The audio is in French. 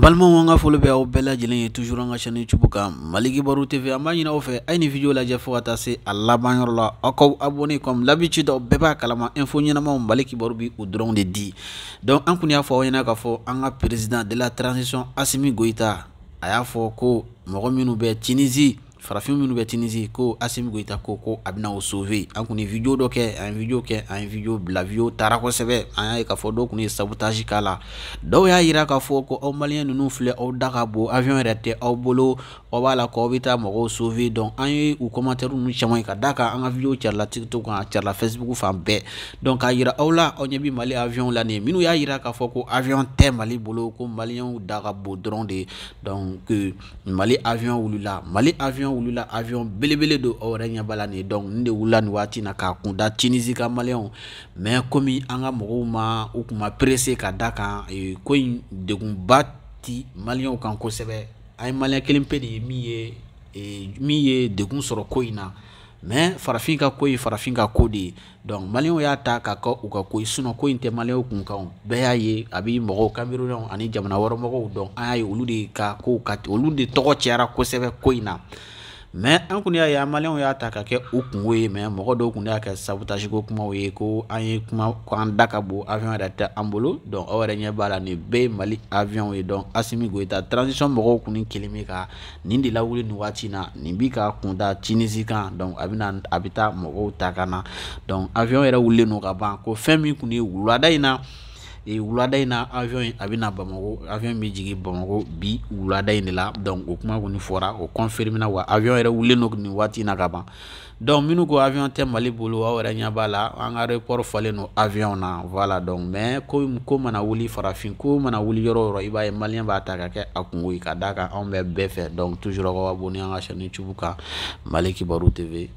Balmo wanga je toujours nga chaîne YouTube suis Maliki TV a' vidéo la se a la abonné comme l'habitude kalama info ɲɛnamaw bi ou drone de di donc an kun y'a fɔ président de la transition Asimi Goita aya ko mo farafin minnu bɛ tinizi ko asimi goyita ko ko a bɛna sauver an kun ye video dɔ kɛ an video kɛ an video bila video taara kosɛbɛ an y'a ye k'a fɔ dɔw kun ye sabotage k'a la dɔw y'a yira k'a fɔ ko aw maliyɛn ninnu filɛ avion yɛrɛ tɛ aw bolo aw b'a la k'aw bɛ sauver donc an u commentaire ninnu caman ye ka d'a kan an ka video carila tiktok kan a carila facebook fan bɛɛ donc k'a yira aw la aw mali avion la nin ye minnu y'a avion tɛ mali bolo ko maliyɛnw da ka de donc mali avion wulila mali avion wulila avion belebele don aw yɛrɛ ɲɛ b'a donc nin de wulila nin waati na k'a kunda tinizi ka maliyɛnw mais komi an ka mɔgɔw ma u kun perese ka da kan ko in degunba ti maliyɛnw kan kosɛbɛ an ye maliyɛn kelen pe de ye min ye min ye degun sɔrɔ ko in na mais farafin ka ko ye farafin ka ko de ye donc maliyɛnw y'a ta ka kɛ u ka ko ye sinɔn ko in tɛ maliyɛnw kunkanw bɛɛ y'a ye a bi mɔgɔw kamerunɛw ani jamana wɛrɛ mɔgɔw dɔn an y'a ye olu de ka kow ka olu de tɔgɔ cɛyara kosɛbɛ ko in na mɛ an kun y'a ye an maliyɛnw y'a ta ka kɛ u kungo ye mɛ mɔgɔ dɔw kun y'a kɛ sabotajiko kumaw ye ko an ye kuma k'an da ka bon avion yɛrɛ tɛ an bolo donc aw yɛrɛ ɲɛ b'a la nin bɛɛ ye mali avion ye donc asimi goyita transition mɔgɔw kun ni kelen bɛ ka nin de lawuli nin waati in na nin bi ka kunda tinisi kan donc a bɛ na a bɛ taa mɔgɔw ta ka na donc avion yɛrɛ wulilen don ka ban ko fɛn min kun ye wulada in na wulada in na avion a bɛ na bamakɔ avion bɛ jigin bamakɔ bi wulada in de la donc o kuma kɔni fɔra o confirme na wa avion yɛrɛ wulilen don nin waati in na ka ban donc minnu ko avion tɛ mali bolo aw yɛrɛ ɲɛ b'a la an ka aéroport falen don avion na voilà donc mais ko ko mana wuli farafin ko mana wuli yɔrɔ o yɔrɔ i e b'a ye maliyɛn b'a ta ka kɛ a kungo ye ka d'a kan anw bɛ bɛɛ fɛ donc toujours aw ka abonné an ka chaîne youtube kan mali kibaru tv